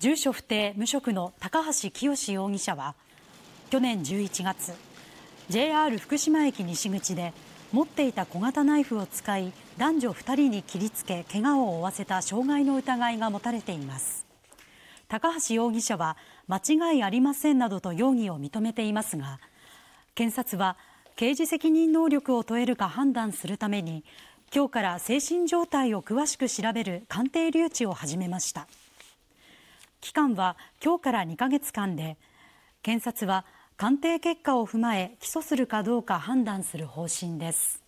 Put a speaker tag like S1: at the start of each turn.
S1: 住所不定無職の高橋清容疑者は去年11月 JR 福島駅西口で持っていた小型ナイフを使い男女2人に切りつけ怪我を負わせた傷害の疑いが持たれています高橋容疑者は間違いありませんなどと容疑を認めていますが検察は刑事責任能力を問えるか判断するために今日から精神状態を詳しく調べる鑑定留置を始めました。期間は今日から2か月間で検察は鑑定結果を踏まえ起訴するかどうか判断する方針です。